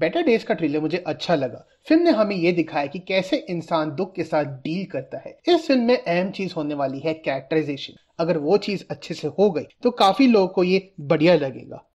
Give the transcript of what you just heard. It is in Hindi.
बेटर डेज का ट्रेलर मुझे अच्छा लगा फिल्म ने हमें ये दिखाया कि कैसे इंसान दुख के साथ डील करता है इस फिल्म में अहम चीज होने वाली है कैरेक्टराइजेशन अगर वो चीज अच्छे से हो गई तो काफी लोगों को ये बढ़िया लगेगा